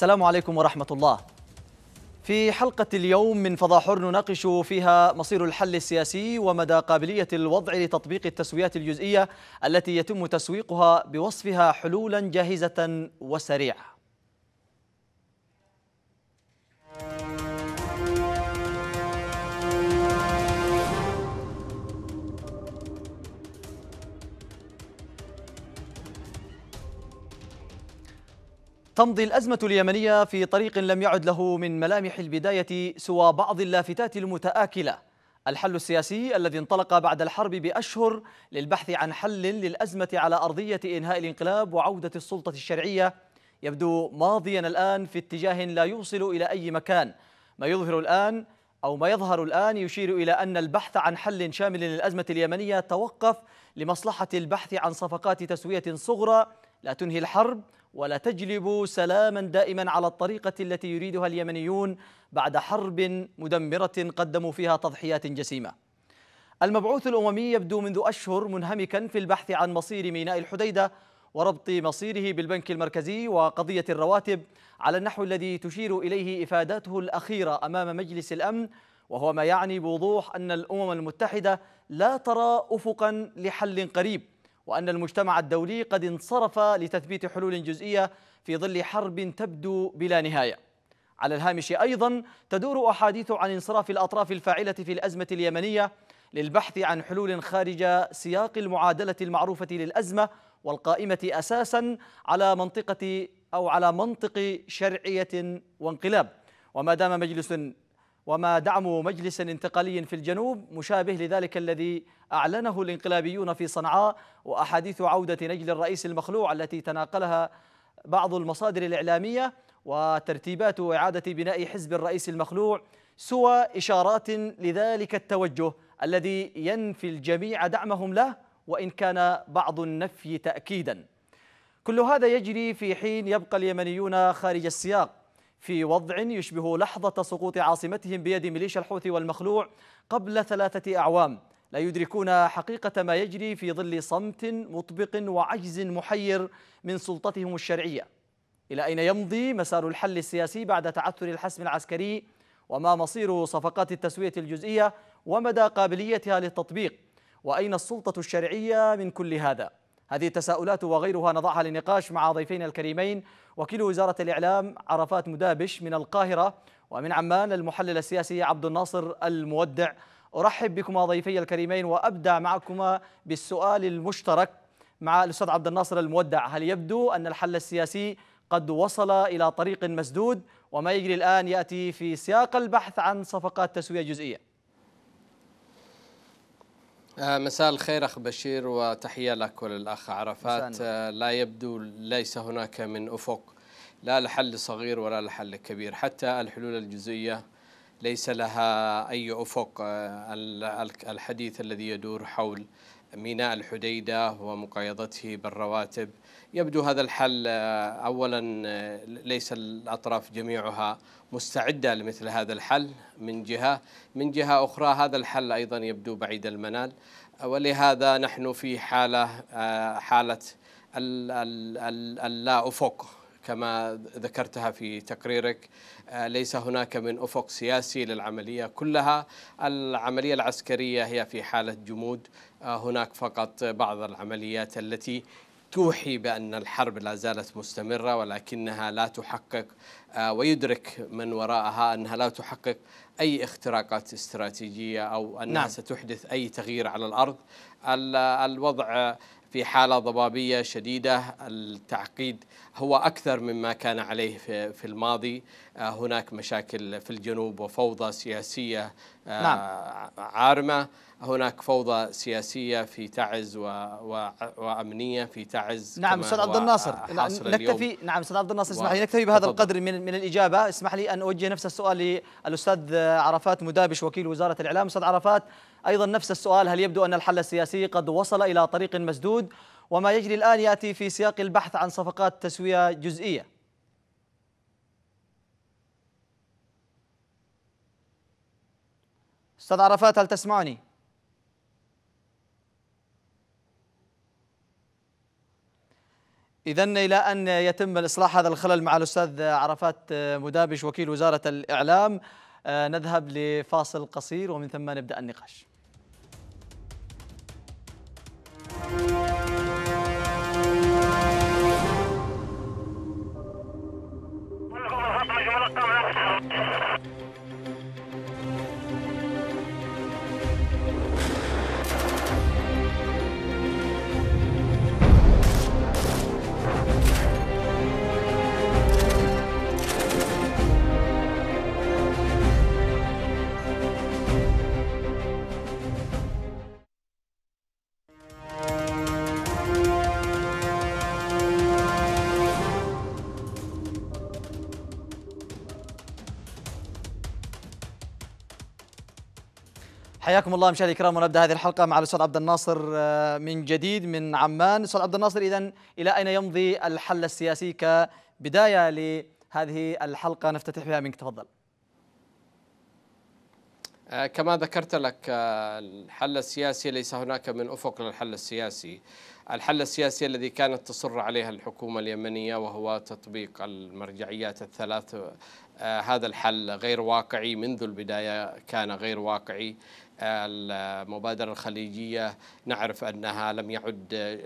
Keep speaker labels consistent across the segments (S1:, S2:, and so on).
S1: السلام عليكم ورحمة الله في حلقة اليوم من فضاء حر نناقش فيها مصير الحل السياسي ومدى قابلية الوضع لتطبيق التسويات الجزئية التي يتم تسويقها بوصفها حلولا جاهزة وسريعة تمضي الأزمة اليمنية في طريق لم يعد له من ملامح البداية سوى بعض اللافتات المتآكلة الحل السياسي الذي انطلق بعد الحرب بأشهر للبحث عن حل للأزمة على أرضية إنهاء الانقلاب وعودة السلطة الشرعية يبدو ماضيا الآن في اتجاه لا يوصل إلى أي مكان ما يظهر الآن أو ما يظهر الآن يشير إلى أن البحث عن حل شامل للأزمة اليمنية توقف لمصلحة البحث عن صفقات تسوية صغرى لا تنهي الحرب ولا تجلب سلاما دائما على الطريقة التي يريدها اليمنيون بعد حرب مدمرة قدموا فيها تضحيات جسيمة المبعوث الأممي يبدو منذ أشهر منهمكا في البحث عن مصير ميناء الحديدة وربط مصيره بالبنك المركزي وقضية الرواتب على النحو الذي تشير إليه إفاداته الأخيرة أمام مجلس الأمن وهو ما يعني بوضوح أن الأمم المتحدة لا ترى أفقا لحل قريب وأن المجتمع الدولي قد انصرف لتثبيت حلول جزئية في ظل حرب تبدو بلا نهاية على الهامش أيضا تدور أحاديث عن انصراف الأطراف الفاعلة في الأزمة اليمنية للبحث عن حلول خارج سياق المعادلة المعروفة للأزمة والقائمة أساسا على منطقة أو على منطق شرعية وانقلاب وما دام مجلس وما دعم مجلس انتقالي في الجنوب مشابه لذلك الذي أعلنه الانقلابيون في صنعاء وأحاديث عودة نجل الرئيس المخلوع التي تناقلها بعض المصادر الإعلامية وترتيبات إعادة بناء حزب الرئيس المخلوع سوى إشارات لذلك التوجه الذي ينفي الجميع دعمهم له وإن كان بعض النفي تأكيدا كل هذا يجري في حين يبقى اليمنيون خارج السياق في وضع يشبه لحظة سقوط عاصمتهم بيد ميليشيا الحوثي والمخلوع قبل ثلاثة أعوام لا يدركون حقيقة ما يجري في ظل صمت مطبق وعجز محير من سلطتهم الشرعية إلى أين يمضي مسار الحل السياسي بعد تعثر الحسم العسكري وما مصير صفقات التسوية الجزئية ومدى قابليتها للتطبيق وأين السلطة الشرعية من كل هذا؟ هذه التساؤلات وغيرها نضعها للنقاش مع ضيفينا الكريمين وكيل وزارة الإعلام عرفات مدابش من القاهرة ومن عمان المحلل السياسي عبد الناصر المودع أرحب بكما ضيفي الكريمين وأبدأ معكما بالسؤال المشترك مع الأستاذ عبد الناصر المودع هل يبدو أن الحل السياسي قد وصل إلى طريق مسدود وما يجري الآن يأتي في سياق البحث عن صفقات تسوية جزئية
S2: آه، مساء الخير أخ بشير وتحية لك وللأخ عرفات آه، لا يبدو ليس هناك من أفق لا لحل صغير ولا لحل كبير حتى الحلول الجزئية ليس لها أي أفق آه، الحديث الذي يدور حول ميناء الحديدة ومقايضته بالرواتب يبدو هذا الحل آه، اولا آه، ليس الاطراف جميعها مستعده لمثل هذا الحل من جهه، من جهه اخرى هذا الحل ايضا يبدو بعيد المنال ولهذا نحن في حاله آه، حاله اللا افق كما ذكرتها في تقريرك ليس هناك من افق سياسي للعمليه كلها العمليه العسكريه هي في حاله جمود هناك فقط بعض العمليات التي توحي بأن الحرب لا زالت مستمرة ولكنها لا تحقق آه، ويدرك من وراءها أنها لا تحقق أي اختراقات استراتيجية أو أنها نعم. ستحدث أي تغيير على الأرض الوضع في حالة ضبابية شديدة التعقيد هو أكثر مما كان عليه في الماضي آه، هناك مشاكل في الجنوب وفوضى سياسية آه، نعم. عارمة هناك فوضى سياسية في تعز و... و... وأمنية في تعز نعم أستاذ عبد الناصر آه، نعم، نكتفي
S1: نعم أستاذ عبد الناصر اسمح لي نكتفي بهذا تفضل. القدر من من الإجابة اسمح لي أن أوجه نفس السؤال للأستاذ عرفات مدابش وكيل وزارة الإعلام أستاذ عرفات أيضا نفس السؤال هل يبدو أن الحل السياسي قد وصل إلى طريق مسدود وما يجري الآن يأتي في سياق البحث عن صفقات تسوية جزئية أستاذ عرفات هل تسمعني؟ إذا إلى أن يتم الإصلاح هذا الخلل مع الأستاذ عرفات مدابش وكيل وزارة الإعلام آه، نذهب لفاصل قصير ومن ثم نبدأ النقاش حياكم الله مشاهدي الكرام ونبدا هذه الحلقه مع الاستاذ عبد الناصر آه، من جديد من عمان استاذ عبد الناصر اذا الى اين يمضي الحل السياسي كبدايه لهذه الحلقه نفتتح بها منك تفضل
S2: آه، كما ذكرت لك آه، الحل السياسي ليس هناك من افق للحل السياسي الحل السياسي الذي كانت تصر عليها الحكومة اليمنية وهو تطبيق المرجعيات الثلاث آه، هذا الحل غير واقعي منذ البداية كان غير واقعي آه، المبادرة الخليجية نعرف أنها لم يعد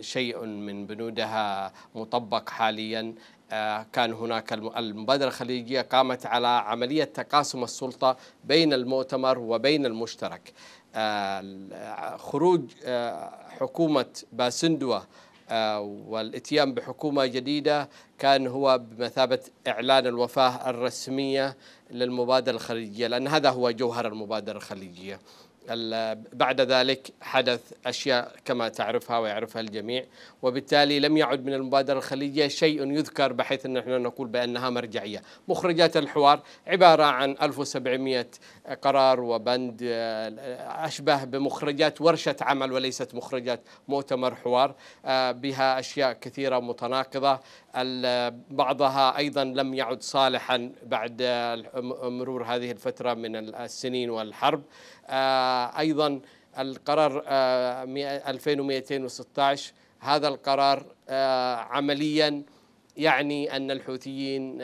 S2: شيء من بنودها مطبق حاليا آه، كان هناك المبادرة الخليجية قامت على عملية تقاسم السلطة بين المؤتمر وبين المشترك خروج حكومة باسندوة آه، والاتيان بحكومه جديده كان هو بمثابه اعلان الوفاه الرسميه للمبادره الخليجيه لان هذا هو جوهر المبادره الخليجيه. بعد ذلك حدث أشياء كما تعرفها ويعرفها الجميع وبالتالي لم يعد من المبادرة الخليجية شيء يذكر بحيث أن نحن نقول بأنها مرجعية مخرجات الحوار عبارة عن 1700 قرار وبند أشبه بمخرجات ورشة عمل وليست مخرجات مؤتمر حوار بها أشياء كثيرة متناقضة بعضها أيضا لم يعد صالحا بعد مرور هذه الفترة من السنين والحرب آه، أيضا القرار 2216 آه، هذا القرار آه، عمليا يعني أن الحوثيين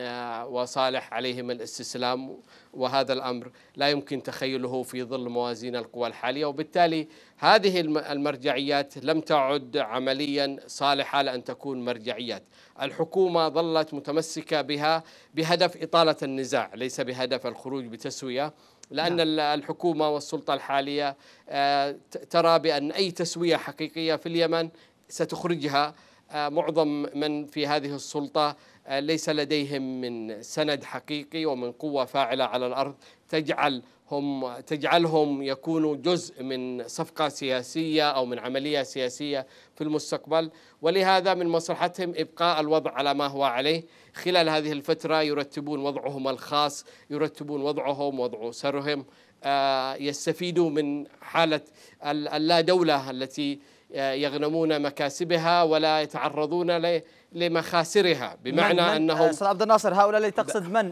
S2: وصالح عليهم الاستسلام وهذا الأمر لا يمكن تخيله في ظل موازين القوى الحالية وبالتالي هذه المرجعيات لم تعد عمليا صالحة لأن تكون مرجعيات الحكومة ظلت متمسكة بها بهدف إطالة النزاع ليس بهدف الخروج بتسوية لأن نعم. لا. الحكومة والسلطة الحالية آه، ترى بأن أي تسوية حقيقية في اليمن ستخرجها آه، معظم من في هذه السلطة آه، ليس لديهم من سند حقيقي ومن قوة فاعلة على الأرض تجعل هم تجعلهم يكونوا جزء من صفقة سياسية أو من عملية سياسية في المستقبل ولهذا من مصلحتهم إبقاء الوضع على ما هو عليه خلال هذه الفترة يرتبون وضعهم الخاص يرتبون وضعهم وضع أسرهم آه، يستفيدوا من حالة اللا دولة التي آه، يغنمون مكاسبها ولا يتعرضون لمخاسرها بمعنى من من آه، انهم استاذ
S1: عبد الناصر هؤلاء اللي تقصد من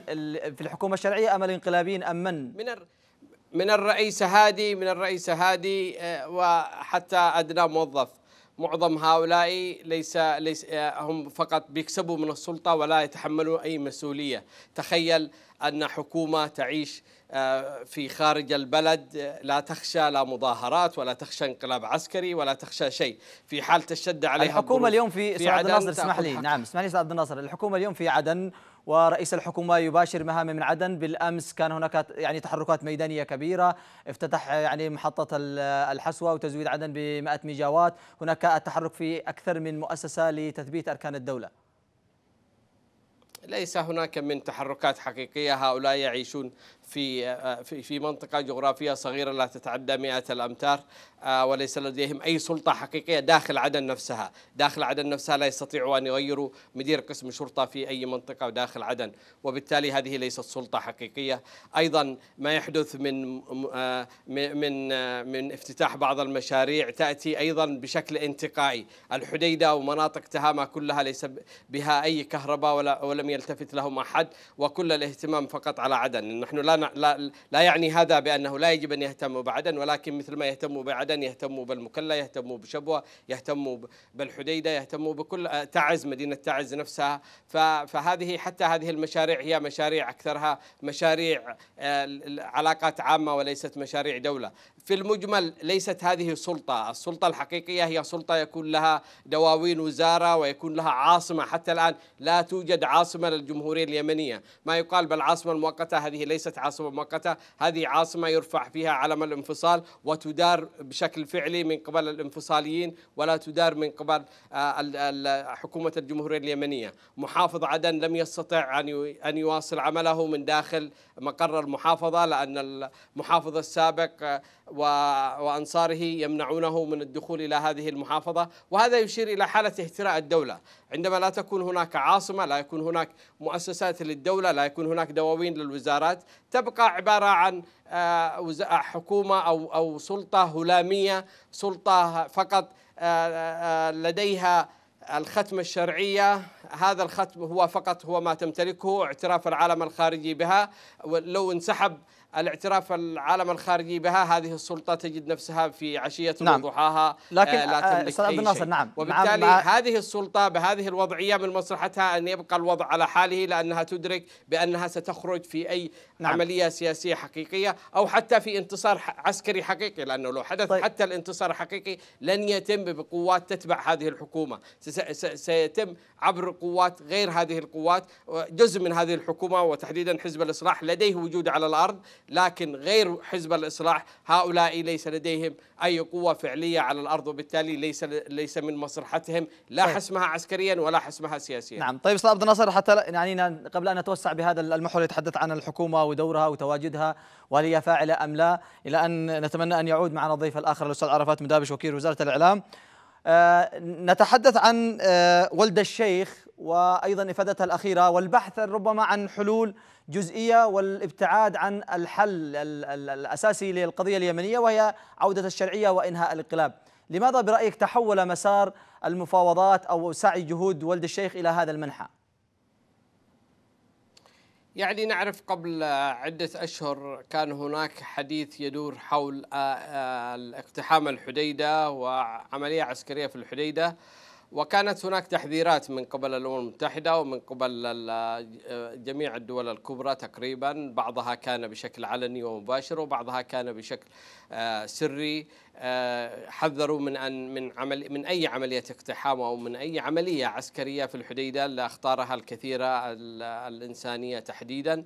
S1: في الحكومه الشرعيه ام الانقلابيين ام من؟ من
S2: من الرئيس هادي من الرئيس هادي وحتى ادنى موظف معظم هؤلاء ليس, ليس هم فقط بيكسبوا من السلطة ولا يتحملون أي مسؤولية تخيل أن حكومة تعيش آه، في خارج البلد آه، لا تخشى لا مظاهرات ولا تخشى انقلاب عسكري ولا تخشى شيء في حال تشد عليها الحكومة اليوم في, في عدن الناصر اسمح لي نعم
S1: اسمح لي عبد الناصر الحكومة اليوم في عدن ورئيس الحكومة يباشر مهامه من عدن بالأمس كان هناك يعني تحركات ميدانية كبيرة افتتح آه، يعني محطة الحسوة وتزويد عدن ب 100 ميجاوات هناك التحرك في أكثر من مؤسسة لتثبيت أركان الدولة
S2: ليس هناك من تحركات حقيقية هؤلاء يعيشون في في منطقة جغرافية صغيرة لا تتعدى مئة الأمتار آه، وليس لديهم أي سلطة حقيقية داخل عدن نفسها داخل عدن نفسها لا يستطيعوا أن يغيروا مدير قسم شرطة في أي منطقة داخل عدن وبالتالي هذه ليست سلطة حقيقية أيضا ما يحدث من آه، من آه، من افتتاح بعض المشاريع تأتي أيضا بشكل انتقائي الحديدة ومناطق تهامة كلها ليس بها أي كهرباء ولا ولم يلتفت لهم أحد وكل الاهتمام فقط على عدن نحن لا, لا, لا يعني هذا بأنه لا يجب أن يهتموا بعدن ولكن مثل ما يهتموا بعدن يهتموا بالمكلا يهتموا بشبوة يهتموا بالحديدة يهتموا بكل آه، تعز مدينة تعز نفسها فهذه حتى هذه المشاريع هي مشاريع أكثرها مشاريع آه، علاقات عامة وليست مشاريع دولة في المجمل ليست هذه سلطة السلطة الحقيقية هي سلطة يكون لها دواوين وزارة ويكون لها عاصمة حتى الآن لا توجد عاصمة للجمهورية اليمنية ما يقال بالعاصمة المؤقتة هذه ليست عاصمة مؤقتة هذه عاصمة يرفع فيها علم الانفصال وتدار بشكل فعلي من قبل الانفصاليين ولا تدار من قبل آه، حكومة الجمهورية اليمنية محافظ عدن لم يستطع أن يواصل عمله من داخل مقر المحافظة لأن المحافظ السابق آه، وأنصاره يمنعونه من الدخول إلى هذه المحافظة وهذا يشير إلى حالة اهتراء الدولة عندما لا تكون هناك عاصمة لا يكون هناك مؤسسات للدولة لا يكون هناك دواوين للوزارات تبقى عبارة عن آه، حكومة أو, أو سلطة هلامية سلطة فقط آه، آه، لديها الختم الشرعية هذا الختم هو فقط هو ما تمتلكه اعتراف العالم الخارجي بها لو انسحب الاعتراف العالم الخارجي بها هذه السلطه تجد نفسها في عشيه نعم. وضحاها لكن آه، لا آه، تملك أي شيء نعم. وبالتالي نعم، مع... هذه السلطه بهذه الوضعيه من مصلحتها ان يبقى الوضع على حاله لانها تدرك بانها ستخرج في اي نعم. عمليه سياسيه حقيقيه او حتى في انتصار عسكري حقيقي لانه لو حدث طيب. حتى الانتصار الحقيقي لن يتم بقوات تتبع هذه الحكومه سيتم عبر قوات غير هذه القوات جزء من هذه الحكومه وتحديدا حزب الاصلاح لديه وجود على الارض لكن غير حزب الإصلاح هؤلاء ليس لديهم أي قوة فعلية على الأرض وبالتالي ليس ليس من مصلحتهم لا طيب. حسمها عسكريا ولا حسمها سياسيا نعم
S1: طيب أستاذ عبد الناصر حتى يعني قبل أن نتوسع بهذا المحور يتحدث عن الحكومة ودورها وتواجدها وهل هي فاعلة أم لا إلى أن نتمنى أن يعود معنا الضيف الآخر الأستاذ عرفات مدابش وكيل وزارة الإعلام آه نتحدث عن آه ولد الشيخ وأيضا إفادتها الأخيرة والبحث ربما عن حلول جزئية والابتعاد عن الحل الأساسي للقضية اليمنية وهي عودة الشرعية وإنهاء الانقلاب لماذا برأيك تحول مسار المفاوضات أو سعي جهود ولد الشيخ إلى هذا المنحى؟
S2: يعني نعرف قبل عدة أشهر كان هناك حديث يدور حول آه، آه، اقتحام الحديدة وعملية عسكرية في الحديدة وكانت هناك تحذيرات من قبل الامم المتحده ومن قبل جميع الدول الكبرى تقريبا بعضها كان بشكل علني ومباشر وبعضها كان بشكل آه، سري آه، حذروا من ان من عمل من اي عمليه اقتحام او من اي عمليه عسكريه في الحديده لأخطارها الكثيره الانسانيه تحديدا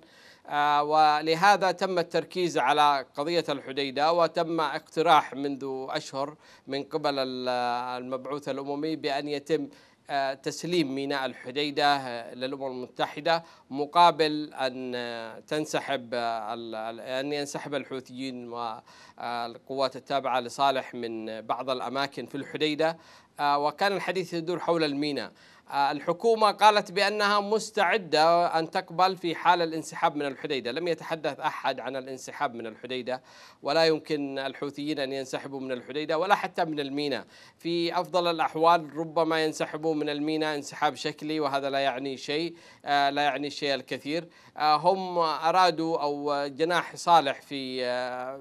S2: آه، ولهذا تم التركيز على قضية الحديدة وتم اقتراح منذ أشهر من قبل المبعوث الأممي بأن يتم آه، تسليم ميناء الحديدة آه، للأمم المتحدة مقابل أن تنسحب أن ينسحب الحوثيين والقوات التابعة لصالح من بعض الأماكن في الحديدة وكان الحديث يدور حول الميناء آه، الحكومة قالت بأنها مستعدة أن تقبل في حال الانسحاب من الحديدة لم يتحدث أحد عن الانسحاب من الحديدة ولا يمكن الحوثيين أن ينسحبوا من الحديدة ولا حتى من الميناء في أفضل الأحوال ربما ينسحبوا من الميناء انسحاب شكلي وهذا لا يعني شيء آه، لا يعني شيء الكثير آه، هم أرادوا أو جناح صالح في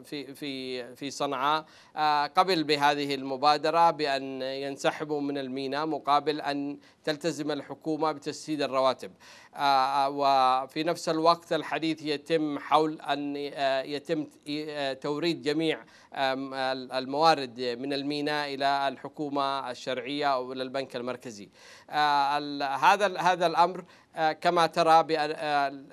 S2: في في في صنعاء قبل بهذه المبادرة بأن ينسحبوا من الميناء مقابل أن تلتزم الحكومة بتسديد الرواتب آه، آه، وفي نفس الوقت الحديث يتم حول أن آه، يتم توريد جميع الموارد من الميناء إلى الحكومة الشرعية أو إلى البنك المركزي هذا هذا الأمر كما ترى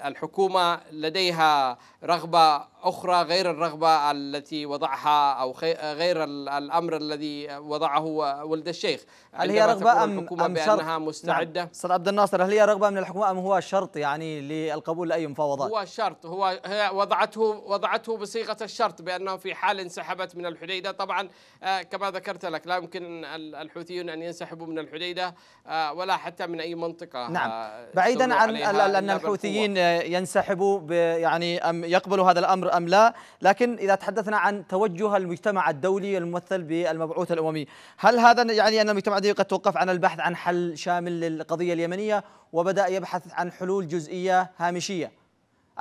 S2: الحكومة لديها رغبة أخرى غير الرغبة التي وضعها أو غير الأمر الذي وضعه ولد الشيخ هل هي رغبة أم, أم بأنها نعم. مستعدة؟
S1: نعم. عبد الناصر هل هي رغبة من الحكومة أم هو شرط يعني للقبول لاي مفاوضات هو
S2: شرط هو هي وضعته وضعته بصيغه الشرط بانه في حال انسحبت من الحديده طبعا آه، كما ذكرت لك لا يمكن الحوثيون ان ينسحبوا من الحديده آه، ولا حتى من اي منطقه نعم آه، بعيدا عن ان الحوثيين
S1: ينسحبوا يعني ام يقبلوا هذا الامر ام لا لكن اذا تحدثنا عن توجه المجتمع الدولي الممثل بالمبعوث الاممي هل هذا يعني ان المجتمع الدولي قد توقف عن البحث عن حل شامل للقضيه اليمنيه وبدا يبحث عن عن حلول جزئيه هامشيه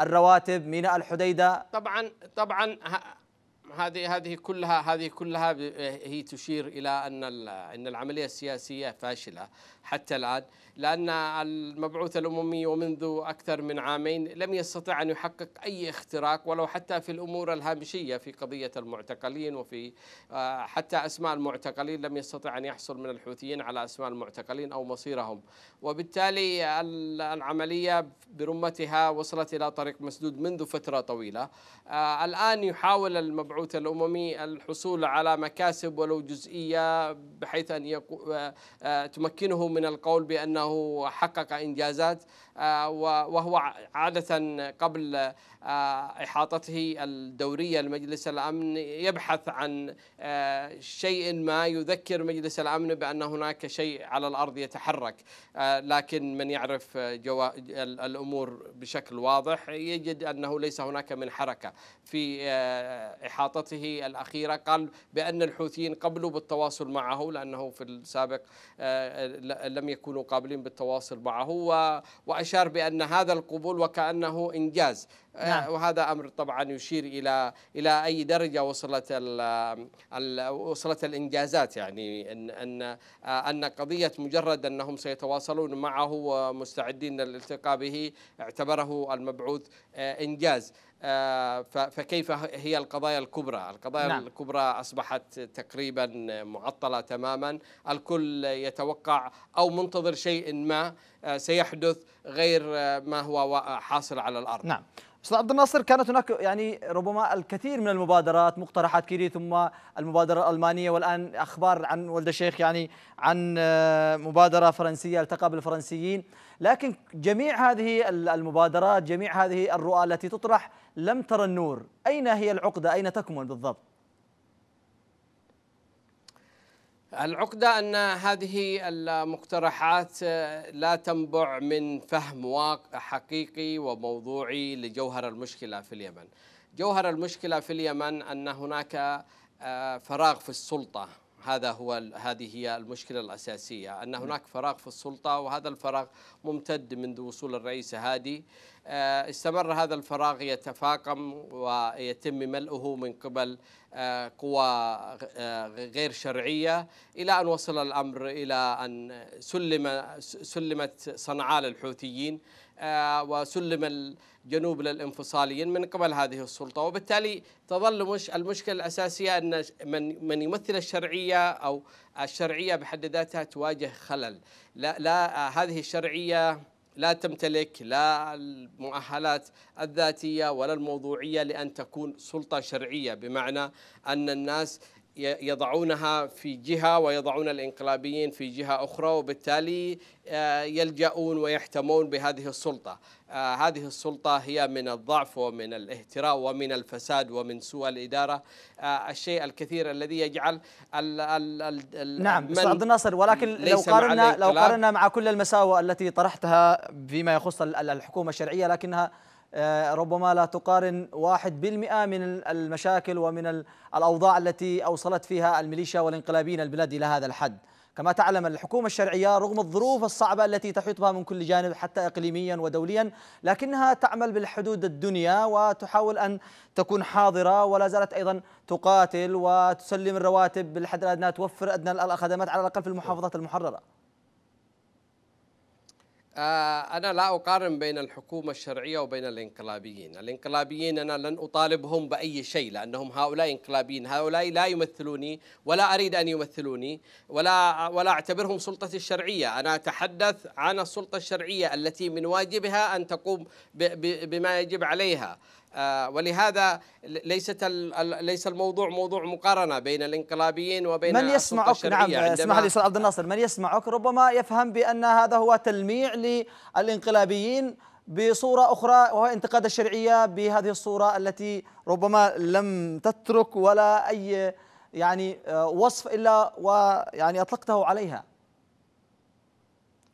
S1: الرواتب ميناء الحديده
S2: طبعا طبعا هذه هذه كلها هذه كلها هي تشير الى ان ان العمليه السياسيه فاشله حتى الان لأن المبعوث الأممي ومنذ أكثر من عامين لم يستطع أن يحقق أي اختراق ولو حتى في الأمور الهامشية في قضية المعتقلين وفي آه، حتى أسماء المعتقلين لم يستطع أن يحصل من الحوثيين على أسماء المعتقلين أو مصيرهم وبالتالي العملية برمتها وصلت إلى طريق مسدود منذ فترة طويلة آه، الآن يحاول المبعوث الأممي الحصول على مكاسب ولو جزئية بحيث أن آه، تمكنه من القول بأنه أنه حقق إنجازات آه، وهو عادة قبل آه، إحاطته الدورية لمجلس الأمن يبحث عن آه، شيء ما يذكر مجلس الأمن بأن هناك شيء على الأرض يتحرك لكن من يعرف جو... الأمور بشكل واضح يجد أنه ليس هناك من حركة في إحاطته الأخيرة قال بأن الحوثيين قبلوا بالتواصل معه لأنه في السابق لم يكونوا قابلين بالتواصل معه و... وأشار بأن هذا القبول وكأنه إنجاز آه، نعم. وهذا امر طبعا يشير الى الى اي درجه وصلت ال الـ وصلت الانجازات يعني ان ان آه، ان قضيه مجرد انهم سيتواصلون معه ومستعدين للالتقاء به اعتبره المبعوث آه، انجاز فكيف هي القضايا الكبرى القضايا نعم. الكبرى أصبحت تقريبا معطلة تماما الكل يتوقع أو منتظر شيء ما سيحدث غير ما هو حاصل على الأرض
S1: نعم استاذ عبد الناصر كانت هناك يعني ربما الكثير من المبادرات مقترحات كيري ثم المبادره الالمانيه والان اخبار عن ولد الشيخ يعني عن آه، مبادره فرنسيه التقى بالفرنسيين لكن جميع هذه المبادرات جميع هذه الرؤى التي تطرح لم ترى النور اين هي العقده اين تكمن
S2: بالضبط العقدة أن هذه المقترحات آه، لا تنبع من فهم واقع حقيقي وموضوعي لجوهر المشكلة في اليمن جوهر المشكلة في اليمن أن هناك آه، فراغ في السلطة هذا هو هذه هي المشكلة الأساسية أن هناك فراغ في السلطة وهذا الفراغ ممتد منذ وصول الرئيس هادي آه، استمر هذا الفراغ يتفاقم ويتم ملئه من قبل آه، قوى آه، غير شرعية إلى أن وصل الأمر إلى أن سلم سلمت صنعاء للحوثيين وسلم الجنوب للانفصاليين من قبل هذه السلطة وبالتالي تظل مش المشكلة الأساسية أن من, من يمثل الشرعية أو الشرعية بحد ذاتها تواجه خلل لا, لا هذه الشرعية لا تمتلك لا المؤهلات الذاتية ولا الموضوعية لأن تكون سلطة شرعية بمعنى أن الناس يضعونها في جهة ويضعون الإنقلابيين في جهة أخرى وبالتالي آه، يلجؤون ويحتمون بهذه السلطة آه، هذه السلطة هي من الضعف ومن الاهتراء ومن الفساد ومن سوء الإدارة آه، الشيء الكثير الذي يجعل ال ال ال نعم أستاذ عبد الناصر ولكن لو قارنا لو قارنا
S1: مع كل المساوئ التي طرحتها فيما يخص الحكومة الشرعية لكنها آه، ربما لا تقارن 1% من المشاكل ومن الأوضاع التي أوصلت فيها الميليشيا والانقلابيين البلاد إلى هذا الحد كما تعلم الحكومة الشرعية رغم الظروف الصعبة التي تحيط بها من كل جانب حتى إقليميا ودوليا لكنها تعمل بالحدود الدنيا وتحاول أن تكون حاضرة ولا زالت أيضا تقاتل وتسلم الرواتب بالحد الأدنى توفر أدنى الخدمات على الأقل في المحافظات المحررة
S2: آه، أنا لا أقارن بين الحكومة الشرعية وبين الانقلابيين الانقلابيين أنا لن أطالبهم بأي شيء لأنهم هؤلاء انقلابيين هؤلاء لا يمثلوني ولا أريد أن يمثلوني ولا, ولا أعتبرهم سلطة الشرعية أنا أتحدث عن السلطة الشرعية التي من واجبها أن تقوم بما يجب عليها آه، ولهذا ليست ليس الموضوع موضوع مقارنه بين الانقلابيين وبين من يسمعك نعم اسمح لي استاذ
S1: عبد الناصر من يسمعك ربما يفهم بان هذا هو تلميع للانقلابيين بصورة أخرى وهو انتقاد الشرعية بهذه الصورة التي ربما لم تترك ولا أي يعني آه، وصف إلا ويعني أطلقته عليها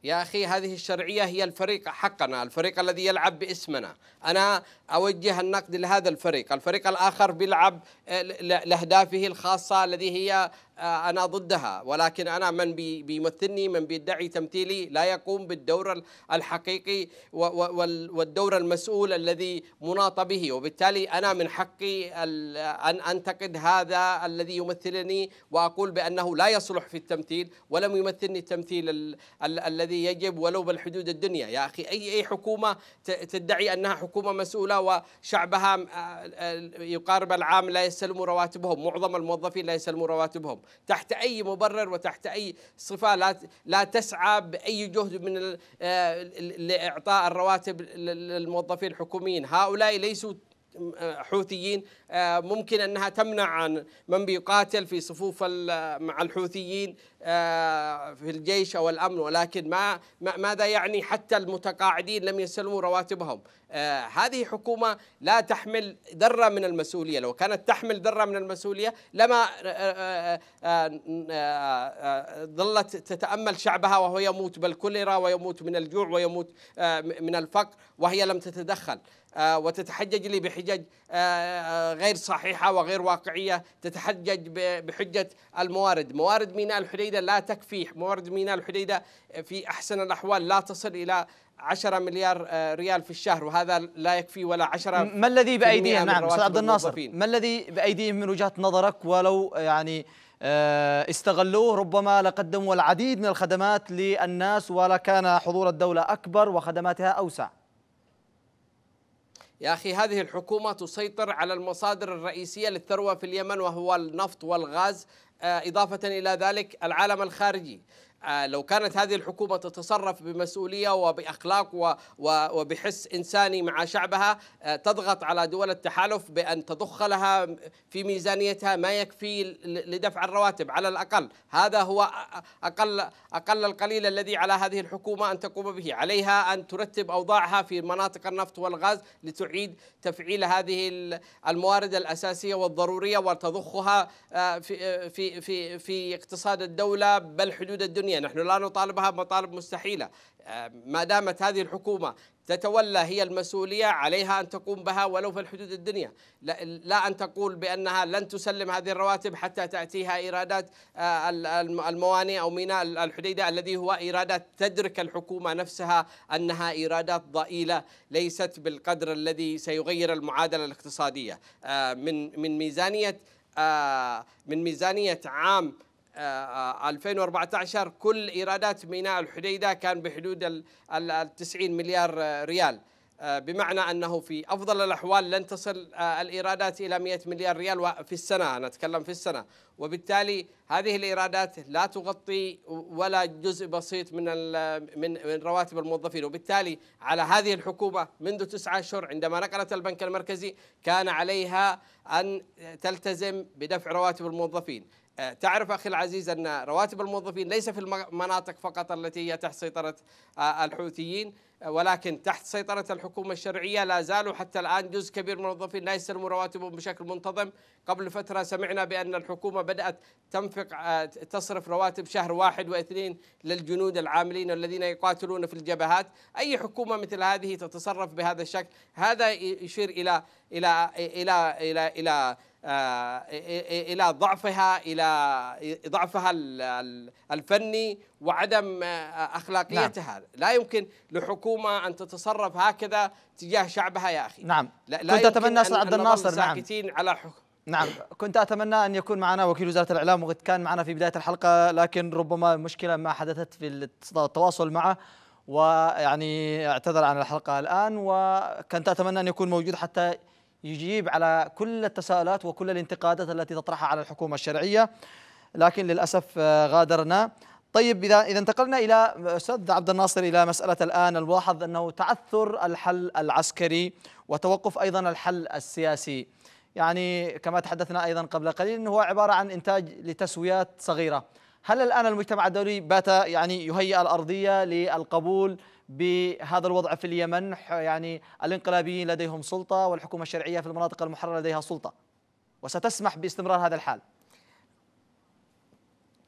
S2: يا أخي هذه الشرعية هي الفريق حقنا الفريق الذي يلعب باسمنا أنا أوجه النقد لهذا الفريق الفريق الآخر بيلعب آه، لأهدافه الخاصة الذي هي آه، أنا ضدها ولكن أنا من بيمثلني من بيدعي تمثيلي لا يقوم بالدور الحقيقي والدور المسؤول الذي مناط به وبالتالي أنا من حقي أن أنتقد هذا الذي يمثلني وأقول بأنه لا يصلح في التمثيل ولم يمثلني التمثيل الذي يجب ولو بالحدود الدنيا يا أخي أي أي حكومة تدعي أنها حكومة مسؤولة وشعبها آه، آه، يقارب العام لا يستلموا رواتبهم معظم الموظفين لا يستلموا رواتبهم تحت أي مبرر وتحت أي صفة لا لا تسعى بأي جهد من آه، لإعطاء الرواتب للموظفين الحكوميين هؤلاء ليسوا حوثيين آه، ممكن انها تمنع عن من بيقاتل في صفوف مع الحوثيين آه، في الجيش او الامن ولكن ما ماذا يعني حتى المتقاعدين لم يستلموا رواتبهم آه، هذه حكومه لا تحمل ذره من المسؤوليه لو كانت تحمل ذره من المسؤوليه لما ظلت تتامل شعبها وهو يموت بالكوليرا ويموت من الجوع ويموت من الفقر وهي لم تتدخل آه، وتتحجج لي بحجج آه، آه، غير صحيحة وغير واقعية تتحجج بحجة الموارد موارد ميناء الحديدة لا تكفي موارد ميناء الحديدة في أحسن الأحوال لا تصل إلى 10 مليار ريال في الشهر وهذا لا يكفي ولا 10 ما الذي بايديهم نعم استاذ عبد الناصر
S1: ما الذي بايديهم من وجهه نظرك ولو يعني استغلوه ربما لقدموا العديد من الخدمات للناس ولكان حضور الدوله اكبر وخدماتها اوسع
S2: يا أخي هذه الحكومة تسيطر على المصادر الرئيسية للثروة في اليمن وهو النفط والغاز آه، إضافة إلى ذلك العالم الخارجي آه، لو كانت هذه الحكومة تتصرف بمسؤولية وبأخلاق وبحس إنساني مع شعبها آه، تضغط على دول التحالف بأن تضخ لها في ميزانيتها ما يكفي لدفع الرواتب على الأقل هذا هو أقل, أقل القليل الذي على هذه الحكومة أن تقوم به عليها أن ترتب أوضاعها في مناطق النفط والغاز لتعيد تفعيل هذه الموارد الأساسية والضرورية وتضخها آه، في, في, في, في اقتصاد الدولة بل حدود الدنيا الفلسطينية نحن لا نطالبها بمطالب مستحيلة آه، ما دامت هذه الحكومة تتولى هي المسؤولية عليها أن تقوم بها ولو في الحدود الدنيا لا أن تقول بأنها لن تسلم هذه الرواتب حتى تأتيها إيرادات آه، الموانئ أو ميناء الحديدة الذي هو إيرادات تدرك الحكومة نفسها أنها إيرادات ضئيلة ليست بالقدر الذي سيغير المعادلة الاقتصادية آه، من من ميزانية من ميزانية عام 2014 كل ايرادات ميناء الحديده كان بحدود ال 90 مليار ريال بمعنى انه في افضل الاحوال لن تصل الايرادات الى 100 مليار ريال في السنه انا اتكلم في السنه وبالتالي هذه الايرادات لا تغطي ولا جزء بسيط من من من رواتب الموظفين وبالتالي على هذه الحكومه منذ تسعة اشهر عندما نقلت البنك المركزي كان عليها ان تلتزم بدفع رواتب الموظفين آه، تعرف اخي العزيز ان رواتب الموظفين ليس في المناطق فقط التي هي تحت سيطره آه، الحوثيين ولكن تحت سيطرة الحكومة الشرعية لا زالوا حتى الآن جزء كبير من الموظفين لا يستلموا رواتبهم بشكل منتظم قبل فترة سمعنا بأن الحكومة بدأت تنفق آه، تصرف رواتب شهر واحد واثنين للجنود العاملين الذين يقاتلون في الجبهات أي حكومة مثل هذه تتصرف بهذا الشكل هذا يشير إلى إلى إلى إلى, إلى آه، الى ضعفها الى ضعفها الفني وعدم آه، اخلاقيتها نعم. لا يمكن لحكومه ان تتصرف هكذا تجاه شعبها يا اخي نعم لا كنت اتمنى استاذ عبد الناصر نعم ساكتين على حكم
S1: نعم كنت اتمنى ان يكون معنا وكيل وزاره الاعلام وقد كان معنا في بدايه الحلقه لكن ربما مشكله ما حدثت في التواصل معه ويعني اعتذر عن الحلقه الان وكنت اتمنى ان يكون موجود حتى يجيب على كل التساؤلات وكل الانتقادات التي تطرحها على الحكومه الشرعيه لكن للاسف آه، غادرنا طيب إذا إذا انتقلنا إلى أستاذ عبد الناصر إلى مسألة الآن الواحظ أنه تعثر الحل العسكري وتوقف أيضا الحل السياسي يعني كما تحدثنا أيضا قبل قليل أنه هو عبارة عن إنتاج لتسويات صغيرة هل الآن المجتمع الدولي بات يعني يهيئ الأرضية للقبول بهذا الوضع في اليمن يعني الانقلابيين لديهم سلطة والحكومة الشرعية في المناطق المحررة لديها سلطة وستسمح باستمرار هذا الحال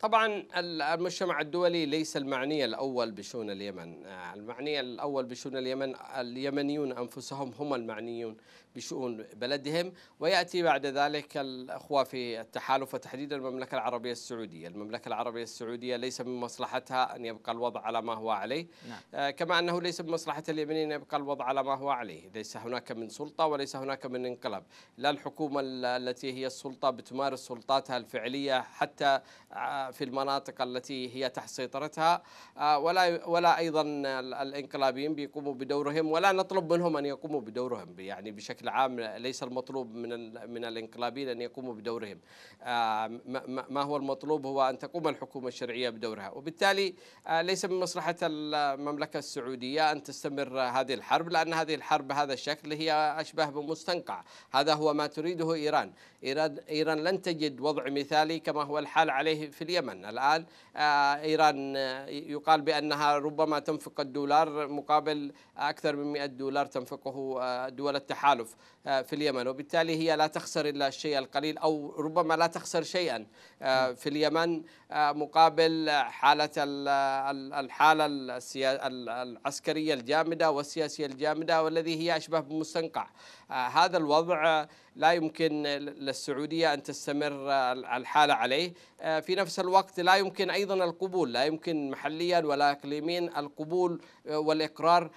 S2: طبعا المجتمع الدولي ليس المعني الاول بشؤون اليمن، آه، المعني الاول بشؤون اليمن اليمنيون انفسهم هم المعنيون بشؤون بلدهم ويأتي بعد ذلك الأخوة في التحالف وتحديدا المملكة العربية السعودية المملكة العربية السعودية ليس من مصلحتها أن يبقى الوضع على ما هو عليه نعم. آه، كما أنه ليس من مصلحة اليمنيين أن يبقى الوضع على ما هو عليه ليس هناك من سلطة وليس هناك من انقلاب لا الحكومة التي هي السلطة بتمارس سلطاتها الفعلية حتى آه، في المناطق التي هي تحت سيطرتها آه، ولا ولا أيضا الانقلابيين بيقوموا بدورهم ولا نطلب منهم أن يقوموا بدورهم يعني بشكل بشكل عام ليس المطلوب من من الانقلابيين ان يقوموا بدورهم آه، ما هو المطلوب هو ان تقوم الحكومه الشرعيه بدورها وبالتالي آه، ليس من مصلحه المملكه السعوديه ان تستمر هذه الحرب لان هذه الحرب بهذا الشكل هي اشبه بمستنقع هذا هو ما تريده ايران ايران ايران لن تجد وضع مثالي كما هو الحال عليه في اليمن الان آه، ايران يقال بانها ربما تنفق الدولار مقابل اكثر من 100 دولار تنفقه دول التحالف في اليمن وبالتالي هي لا تخسر إلا الشيء القليل أو ربما لا تخسر شيئا آه، في اليمن آه، مقابل حالة الحالة العسكرية الجامدة والسياسية الجامدة والذي هي أشبه بمستنقع آه، هذا الوضع لا يمكن للسعودية أن تستمر الحالة عليه في نفس الوقت لا يمكن أيضا القبول لا يمكن محليا ولا إقليميا القبول والإقرار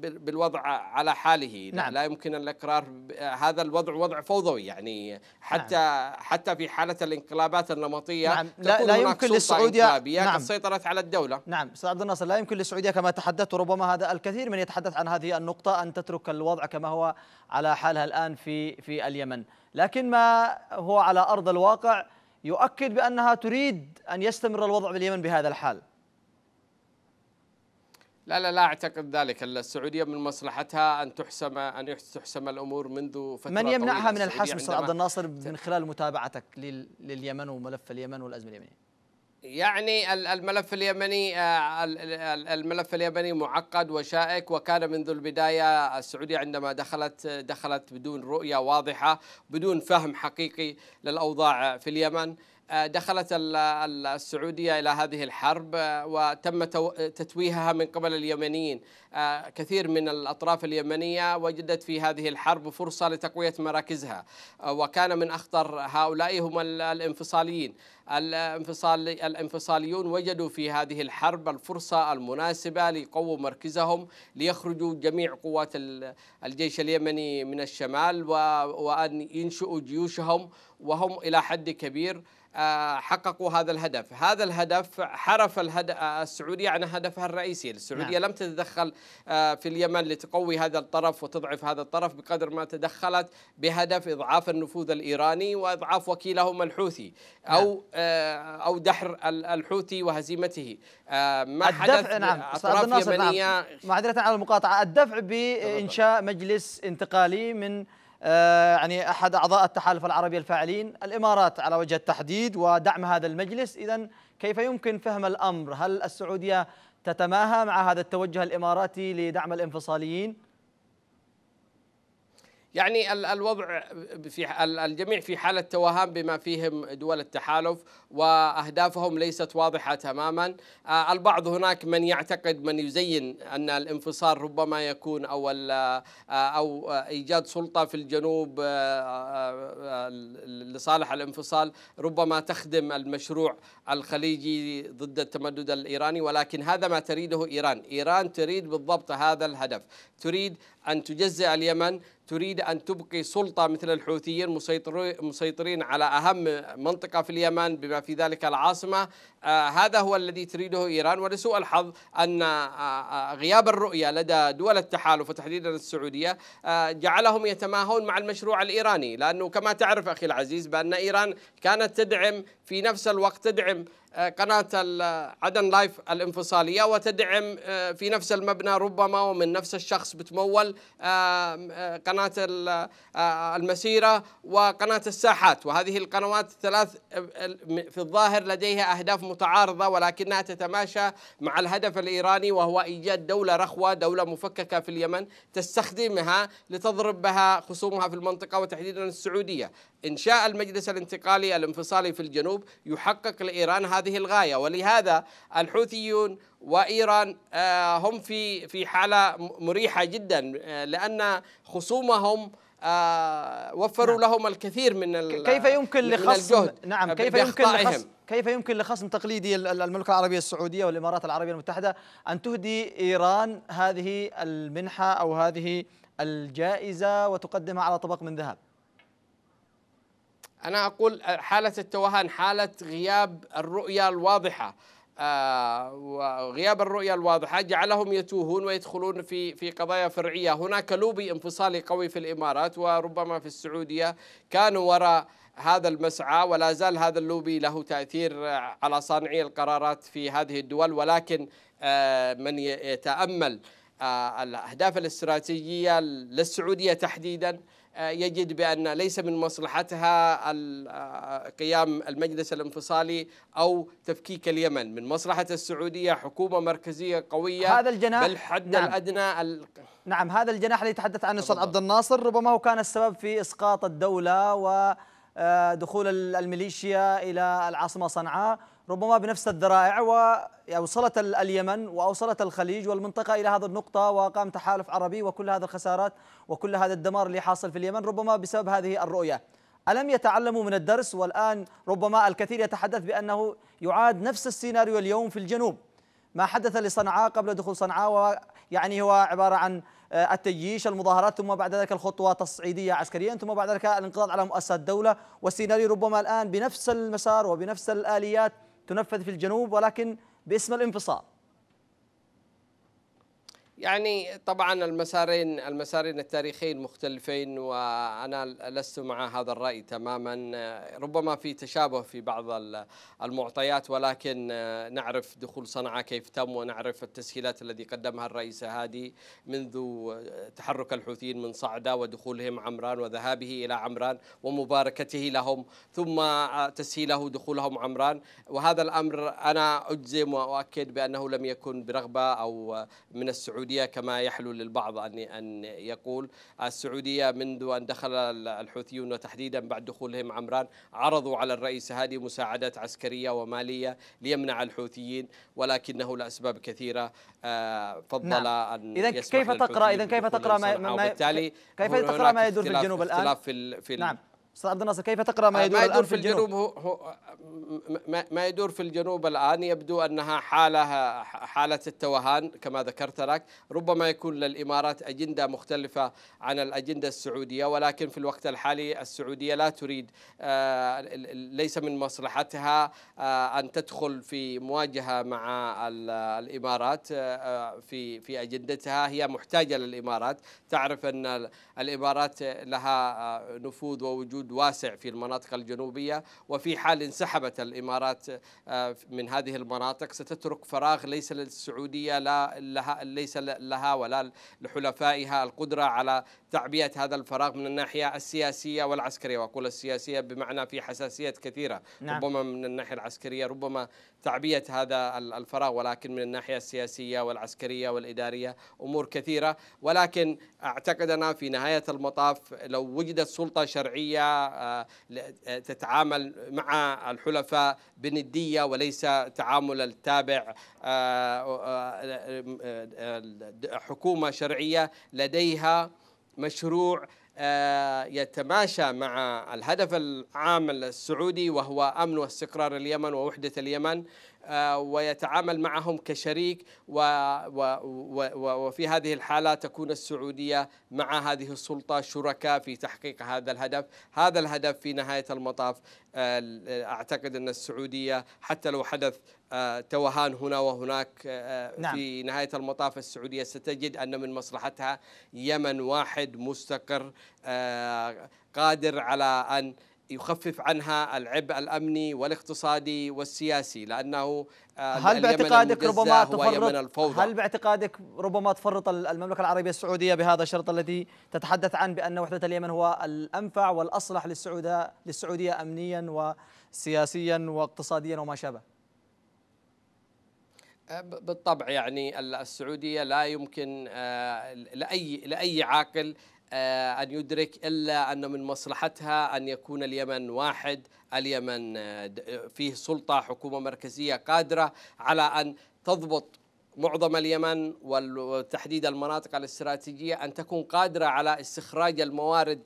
S2: بالوضع على حاله نعم. لا يمكن الإقرار هذا الوضع وضع فوضوي يعني نعم. حتى نعم. حتى في حالة الانقلابات العلاقات النمطية نعم لا, لا يمكن للسعودية نعم سيطرت على الدولة
S1: نعم استاذ عبد الناصر لا يمكن للسعودية كما تحدثت ربما هذا الكثير من يتحدث عن هذه النقطة أن تترك الوضع كما هو على حالها الآن في في اليمن لكن ما هو على أرض الواقع يؤكد بأنها تريد أن يستمر الوضع باليمن بهذا الحال
S2: لا لا لا اعتقد ذلك السعوديه من مصلحتها ان تحسم ان تحسم الامور منذ فتره من يمنعها من الحسم استاذ عبد
S1: الناصر من خلال متابعتك لليمن وملف اليمن والازمه اليمنيه؟
S2: يعني الملف اليمني آه، الملف اليمني معقد وشائك وكان منذ البدايه السعوديه عندما دخلت دخلت بدون رؤيه واضحه بدون فهم حقيقي للاوضاع في اليمن دخلت السعودية إلى هذه الحرب آه، وتم تتويهها من قبل اليمنيين آه، كثير من الأطراف اليمنية وجدت في هذه الحرب فرصة لتقوية مراكزها آه، وكان من أخطر هؤلاء هم الانفصاليين الانفصال الانفصاليون وجدوا في هذه الحرب الفرصة المناسبة ليقووا مركزهم ليخرجوا جميع قوات الجيش اليمني من الشمال وأن ينشئوا جيوشهم وهم إلى حد كبير آه، حققوا هذا الهدف هذا الهدف حرف الهدف آه، السعودية عن هدفها الرئيسي السعودية نعم. لم تتدخل آه، في اليمن لتقوي هذا الطرف وتضعف هذا الطرف بقدر ما تدخلت بهدف إضعاف النفوذ الإيراني وإضعاف وكيلهم الحوثي أو نعم. أو دحر الحوثي وهزيمته ما الدفع حدث نعم أطراف نعم. يمنية نعم.
S1: معذرة على المقاطعة الدفع بإنشاء مجلس انتقالي من آه، يعني أحد أعضاء التحالف العربي الفاعلين الإمارات على وجه التحديد ودعم هذا المجلس إذا كيف يمكن فهم الأمر هل السعودية تتماهى مع هذا التوجه الإماراتي لدعم الانفصاليين؟
S2: يعني الوضع في الجميع في حالة توهم بما فيهم دول التحالف وأهدافهم ليست واضحة تماما آه، البعض هناك من يعتقد من يزين أن الانفصال ربما يكون أو, آه، أو إيجاد سلطة في الجنوب آه، لصالح الانفصال ربما تخدم المشروع الخليجي ضد التمدد الإيراني ولكن هذا ما تريده إيران إيران تريد بالضبط هذا الهدف تريد أن تجزئ اليمن تريد أن تبقي سلطة مثل الحوثيين مسيطرين على أهم منطقة في اليمن بما في ذلك العاصمة آه، هذا هو الذي تريده إيران ولسوء الحظ أن آه، آه، غياب الرؤية لدى دول التحالف وتحديدا السعودية جعلهم يتماهون مع المشروع الإيراني لأنه كما تعرف أخي العزيز بأن إيران كانت تدعم في نفس الوقت تدعم قناة عدن لايف الانفصالية وتدعم آه، في نفس المبنى ربما ومن نفس الشخص بتمول آه، قناة آه، المسيرة وقناة الساحات وهذه القنوات الثلاث في الظاهر لديها أهداف متعارضة ولكنها تتماشى مع الهدف الإيراني وهو إيجاد دولة رخوة دولة مفككة في اليمن تستخدمها لتضرب بها خصومها في المنطقة وتحديدا السعودية إنشاء المجلس الانتقالي الانفصالي في الجنوب يحقق لإيران هذه الغاية ولهذا الحوثيون وإيران آه، هم في في حالة مريحة جدا آه، لأن خصومهم آه، وفروا نعم. لهم الكثير من كيف يمكن لخصم نعم كيف يمكن لخصم
S1: كيف يمكن لخصم تقليدي المملكة العربية السعودية والإمارات العربية المتحدة أن تهدي إيران هذه المنحة أو هذه الجائزة وتقدمها على طبق من ذهب
S2: أنا أقول حالة التوهان حالة غياب الرؤية الواضحة آه، وغياب الرؤية الواضحة جعلهم يتوهون ويدخلون في في قضايا فرعية هناك لوبي انفصالي قوي في الإمارات وربما في السعودية كانوا وراء هذا المسعى ولا زال هذا اللوبي له تأثير على صانعي القرارات في هذه الدول ولكن آه، من يتأمل آه، الأهداف الاستراتيجية للسعودية تحديداً آه، يجد بأن ليس من مصلحتها آه، قيام المجلس الانفصالي أو تفكيك اليمن من مصلحة السعودية حكومة مركزية قوية هذا الجناح بل حد نعم الأدنى ال... نعم هذا الجناح الذي
S1: يتحدث عنه الأستاذ عبد الناصر ربما هو كان السبب في إسقاط الدولة ودخول آه، الميليشيا إلى العاصمة صنعاء ربما بنفس الذرائع ووصلت يعني اليمن وأوصلت الخليج والمنطقة إلى هذه النقطة وقام تحالف عربي وكل هذه الخسارات وكل هذا الدمار اللي حاصل في اليمن ربما بسبب هذه الرؤية ألم يتعلموا من الدرس والآن ربما الكثير يتحدث بأنه يعاد نفس السيناريو اليوم في الجنوب ما حدث لصنعاء قبل دخول صنعاء يعني هو عبارة عن آه، التجيش المظاهرات ثم بعد ذلك الخطوة تصعيدية عسكريا ثم بعد ذلك الانقضاض على مؤسسات الدولة والسيناريو ربما الآن بنفس المسار وبنفس الآليات تنفذ في الجنوب ولكن باسم الانفصال
S2: يعني طبعا المسارين المسارين التاريخيين مختلفين وانا لست مع هذا الراي تماما ربما في تشابه في بعض المعطيات ولكن نعرف دخول صنعاء كيف تم ونعرف التسهيلات التي قدمها الرئيس هادي منذ تحرك الحوثيين من صعده ودخولهم عمران وذهابه الى عمران ومباركته لهم ثم تسهيله دخولهم عمران وهذا الامر انا اجزم واؤكد بانه لم يكن برغبه او من السعوديه السعودية كما يحلو للبعض أن أن يقول السعودية منذ أن دخل الحوثيون وتحديدا بعد دخولهم عمران عرضوا على الرئيس هادي مساعدات عسكرية ومالية ليمنع الحوثيين ولكنه لأسباب كثيرة آه، فضل نعم. أن إذا كيف تقرأ إذا كيف تقرأ ما, ما ما كيف تقرأ ما يدور في الجنوب الآن؟ في, في نعم
S1: استاذ عبد الناصر كيف تقرا ما آه، يدور, ما يدور في الجنوب, الجنوب
S2: هو هو آه، ما يدور في الجنوب الان يبدو انها حاله حاله التوهان كما ذكرت لك ربما يكون للامارات اجنده مختلفه عن الاجنده السعوديه ولكن في الوقت الحالي السعوديه لا تريد آه، ليس من مصلحتها ان تدخل في مواجهه مع الامارات في في اجندتها هي محتاجه للامارات تعرف ان الامارات لها نفوذ ووجود واسع في المناطق الجنوبية وفي حال انسحبت الإمارات آه، من هذه المناطق ستترك فراغ ليس للسعودية لا لها ليس لها ولا لحلفائها القدرة على تعبئة هذا الفراغ من الناحية السياسية والعسكرية وأقول السياسية بمعنى في حساسية كثيرة نعم. ربما من الناحية العسكرية ربما تعبئة هذا الفراغ ولكن من الناحية السياسية والعسكرية والإدارية أمور كثيرة ولكن أعتقد أنا في نهاية المطاف لو وجدت سلطة شرعية آه، آه، تتعامل مع الحلفاء بندية وليس تعامل التابع آه، حكومة شرعية لديها مشروع آه، يتماشى مع الهدف العام السعودي وهو امن واستقرار اليمن ووحده اليمن آه، ويتعامل معهم كشريك وفي هذه الحالة تكون السعودية مع هذه السلطة شركاء في تحقيق هذا الهدف هذا الهدف في نهاية المطاف آه، أعتقد أن السعودية حتى لو حدث آه، توهان هنا وهناك آه، آه، نعم. في نهاية المطاف السعودية ستجد أن من مصلحتها يمن واحد مستقر قادر على أن يخفف عنها العبء الامني والاقتصادي والسياسي لانه هل باعتقادك ربما تفرط هل
S1: باعتقادك ربما تفرط المملكه العربيه السعوديه بهذا الشرط الذي تتحدث عنه بان وحده اليمن هو الانفع والاصلح للسعوديه امنيا وسياسيا واقتصاديا وما شابه
S2: آه، بالطبع يعني السعودية لا يمكن آه، لأي, لأي عاقل آه، أن يدرك إلا أن من مصلحتها أن يكون اليمن واحد اليمن فيه سلطة حكومة مركزية قادرة على أن تضبط معظم اليمن وتحديد المناطق الاستراتيجية أن تكون قادرة على استخراج الموارد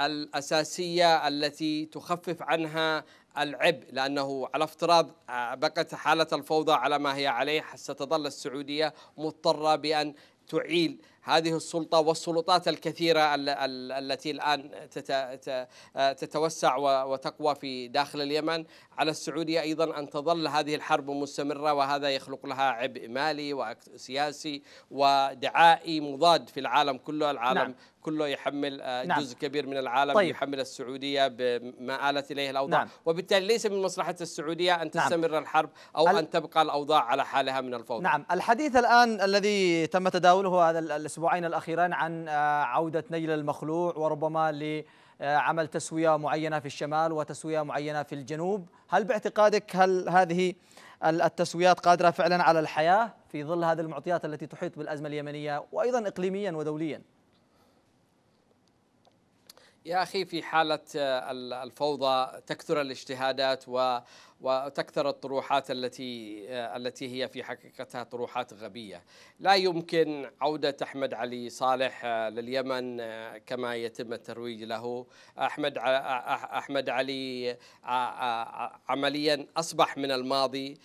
S2: الأساسية التي تخفف عنها العبء لأنه على افتراض آه، بقت حالة الفوضى على ما هي عليه ستظل السعودية مضطرة بأن تعيل هذه السلطة والسلطات الكثيرة التي الآن آه، تتوسع وتقوى في داخل اليمن على السعودية أيضا أن تظل هذه الحرب مستمرة وهذا يخلق لها عبء مالي وسياسي ودعائي مضاد في العالم كله العالم نعم. كله يحمل آه، نعم. جزء كبير من العالم طيب. يحمل السعودية بما آلت إليه الأوضاع نعم. وبالتالي ليس من مصلحة السعودية أن نعم. تستمر نعم. الحرب أو ال... أن تبقى الأوضاع على حالها من الفوضى نعم
S1: الحديث الآن الذي تم تداوله هذا الأسبوعين الأخيرين عن آه، عودة نيل المخلوع وربما ل آه، عمل تسوية معينة في الشمال وتسوية معينة في الجنوب هل باعتقادك هل هذه التسويات قادرة فعلا على الحياة في ظل هذه المعطيات التي تحيط بالأزمة اليمنية وأيضا إقليميا ودوليا
S2: يا أخي في حالة آه، الفوضى تكثر الاجتهادات وتكثر الطروحات التي آه، التي هي في حقيقتها طروحات غبية لا يمكن عودة أحمد علي صالح آه، لليمن كما يتم الترويج له أحمد أحمد علي عمليا أصبح من الماضي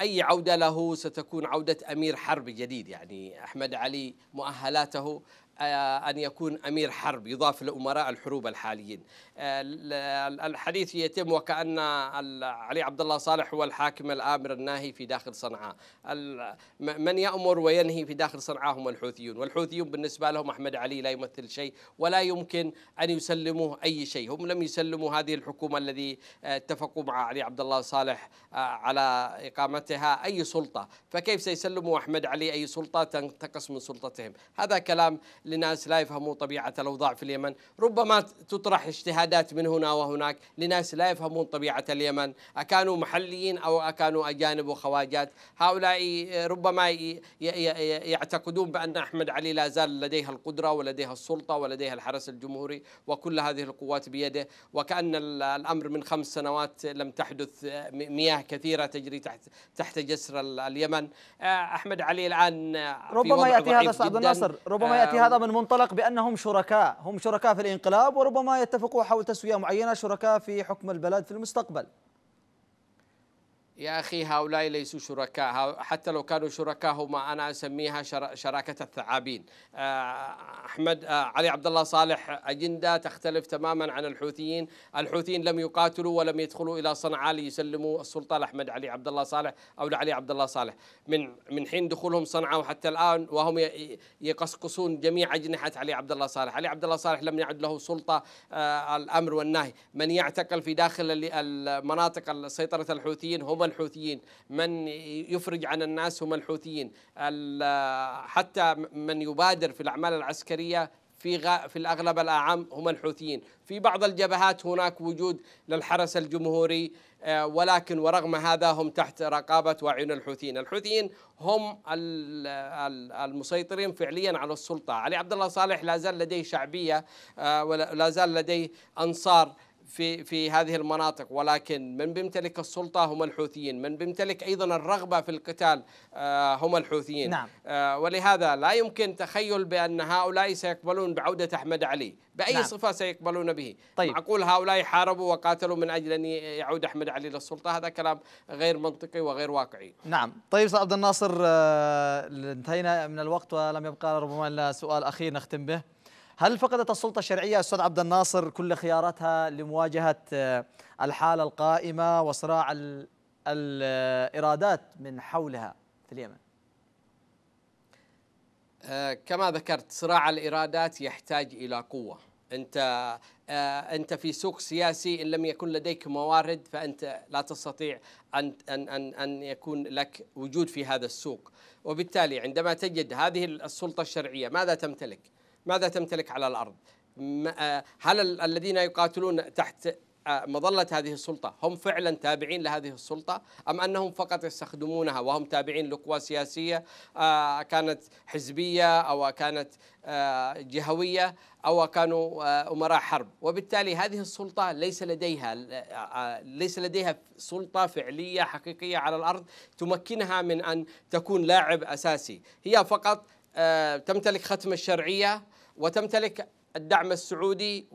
S2: أي عودة له ستكون عودة أمير حرب جديد يعني أحمد علي مؤهلاته آه، أن يكون أمير حرب يضاف لأمراء الحروب الحاليين آه، الحديث يتم وكأن علي عبد الله صالح هو الحاكم الآمر الناهي في داخل صنعاء من يأمر وينهي في داخل صنعاء هم الحوثيون والحوثيون بالنسبة لهم أحمد علي لا يمثل شيء ولا يمكن أن يسلموه أي شيء هم لم يسلموا هذه الحكومة الذي آه، اتفقوا مع علي عبد الله صالح على إقامتها أي سلطة فكيف سيسلموا أحمد علي أي سلطة تنتقص من سلطتهم هذا كلام لناس لا يفهموا طبيعة الأوضاع في اليمن ربما تطرح اجتهادات من هنا وهناك لناس لا يفهمون طبيعة اليمن أكانوا محليين أو أكانوا أجانب وخواجات هؤلاء آه، ربما يعتقدون بأن أحمد علي لا زال لديها القدرة ولديها السلطة ولديها الحرس الجمهوري وكل هذه القوات بيده وكأن الأمر من خمس سنوات لم تحدث آه، مياه كثيرة تجري تحت تحت جسر اليمن آه، أحمد علي الآن ربما يأتي هذا سعد النصر ربما يأتي هذا هذا
S1: من منطلق بأنهم شركاء هم شركاء في الإنقلاب وربما يتفقوا حول تسوية معينة شركاء في حكم البلد في المستقبل
S2: يا أخي هؤلاء ليسوا شركاء حتى لو كانوا شركاء هم أنا أسميها شراكة الثعابين آه، أحمد آه، علي عبد الله صالح أجندة تختلف تماما عن الحوثيين الحوثيين لم يقاتلوا ولم يدخلوا إلى صنعاء ليسلموا السلطة لأحمد علي عبد الله صالح أو لعلي عبد الله صالح من من حين دخولهم صنعاء وحتى الآن وهم يقصقصون جميع أجنحة علي عبد الله صالح علي عبد الله صالح لم يعد له سلطة آه، الأمر والنهي من يعتقل في داخل المناطق سيطرة الحوثيين هم الحوثيين من يفرج عن الناس هم الحوثيين حتى من يبادر في الأعمال العسكرية في في الاغلب الاعم هم الحوثيين، في بعض الجبهات هناك وجود للحرس الجمهوري آه، ولكن ورغم هذا هم تحت رقابه وعين الحوثيين، الحوثيين هم المسيطرين فعليا على السلطه، علي عبد الله صالح لا زال لديه شعبيه آه، ولا زال لديه انصار في في هذه المناطق ولكن من بيمتلك السلطه هم الحوثيين، من بيمتلك ايضا الرغبه في القتال آه، هم الحوثيين نعم. آه، ولهذا لا يمكن تخيل بان هؤلاء سيقبلون بعوده احمد علي، باي نعم. صفه سيقبلون به؟ طيب. معقول هؤلاء حاربوا وقاتلوا من اجل ان يعود احمد علي للسلطه، هذا كلام غير منطقي وغير واقعي.
S1: نعم، طيب استاذ عبد الناصر آه، انتهينا من الوقت ولم يبقى ربما الا سؤال اخير نختم به. هل فقدت السلطة الشرعية أستاذ عبد الناصر كل خياراتها لمواجهة آه، الحالة القائمة وصراع الإرادات آه، من حولها
S2: في اليمن آه، كما ذكرت صراع الإرادات يحتاج إلى قوة أنت أنت في سوق سياسي إن لم يكن لديك موارد فأنت لا تستطيع أن أن أن أن يكون لك وجود في هذا السوق، وبالتالي عندما تجد هذه السلطة الشرعية ماذا تمتلك؟ ماذا تمتلك على الأرض آه، هل الذين يقاتلون تحت آه، مظلة هذه السلطة هم فعلا تابعين لهذه السلطة أم أنهم فقط يستخدمونها وهم تابعين لقوى سياسية آه، كانت حزبية أو كانت جهوية أو كانوا أمراء حرب وبالتالي هذه السلطة ليس لديها ليس لديها سلطة فعلية حقيقية على الأرض تمكنها من أن تكون لاعب أساسي هي فقط تمتلك ختم الشرعية وتمتلك الدعم السعودي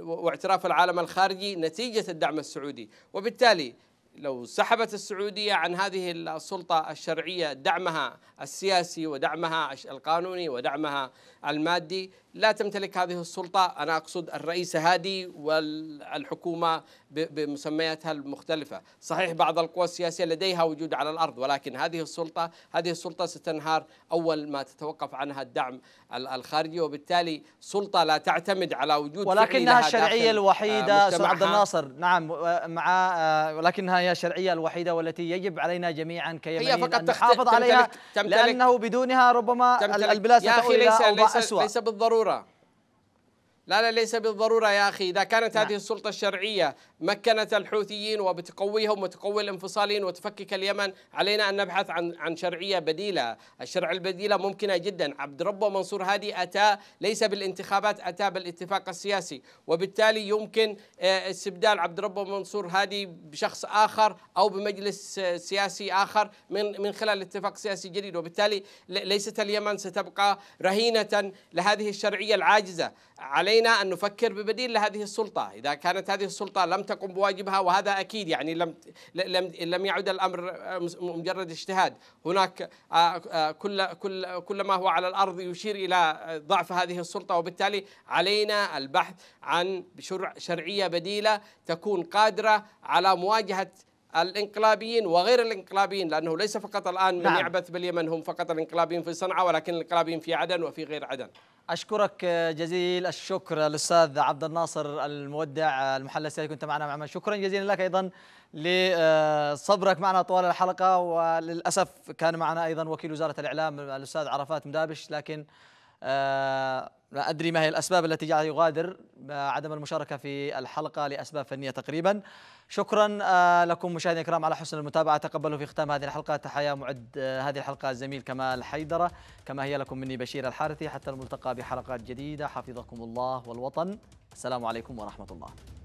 S2: واعتراف العالم الخارجي نتيجه الدعم السعودي وبالتالي لو سحبت السعوديه عن هذه السلطه الشرعيه دعمها السياسي ودعمها القانوني ودعمها المادي لا تمتلك هذه السلطه انا اقصد الرئيس هادي والحكومه بمسمياتها المختلفه، صحيح بعض القوى السياسيه لديها وجود على الارض ولكن هذه السلطه هذه السلطه ستنهار اول ما تتوقف عنها الدعم الخارجي وبالتالي سلطه لا تعتمد على وجود ولكنها الشرعيه الوحيده سعد عبد الناصر
S1: نعم مع آه، ولكنها الوصايا الشرعية الوحيدة والتي يجب علينا جميعا كيمنيين هي فقط أن نحافظ عليها تمتلك تمتلك لأنه بدونها ربما تمتلك البلاد ستؤول إلى أوضاع أسوأ ليس بالضرورة
S2: لا لا ليس بالضرورة يا أخي إذا كانت لا. نعم. هذه السلطة الشرعية مكنت الحوثيين وبتقويهم وتقوي الانفصاليين وتفكك اليمن علينا أن نبحث عن عن شرعية بديلة الشرع البديلة ممكنة جدا عبد ربه منصور هادي أتى ليس بالانتخابات أتى بالاتفاق السياسي وبالتالي يمكن آه، استبدال عبد ربه منصور هادي بشخص آخر أو بمجلس آه، سياسي آخر من من خلال اتفاق سياسي جديد وبالتالي ليست اليمن ستبقى رهينة لهذه الشرعية العاجزة علينا أن نفكر ببديل لهذه السلطة إذا كانت هذه السلطة لم تقم بواجبها وهذا أكيد يعني لم لم لم يعد الأمر مجرد اجتهاد هناك آه، آه، كل كل كل ما هو على الأرض يشير إلى آه، ضعف هذه السلطة وبالتالي علينا البحث عن شرعية بديلة تكون قادرة على مواجهة الانقلابيين وغير الانقلابيين لانه ليس فقط الان من نعم. يعبث باليمن هم فقط الانقلابيين في صنعاء ولكن الانقلابيين في عدن وفي غير عدن اشكرك جزيل
S1: الشكر الاستاذ عبد الناصر المودع المحلل السياسي كنت معنا معنا شكرا جزيلا لك ايضا لصبرك معنا طوال الحلقه وللاسف كان معنا ايضا وكيل وزاره الاعلام الاستاذ عرفات مدابش لكن آه، لا أدري ما هي الأسباب التي جعل يغادر آه، عدم المشاركة في الحلقة لأسباب فنية تقريبا شكرا آه، لكم مشاهدينا الكرام على حسن المتابعة تقبلوا في ختام هذه الحلقة تحيا معد هذه الحلقة الزميل كمال حيدرة كما هي لكم مني بشير الحارثي حتى الملتقى بحلقات جديدة حفظكم الله والوطن السلام عليكم ورحمة الله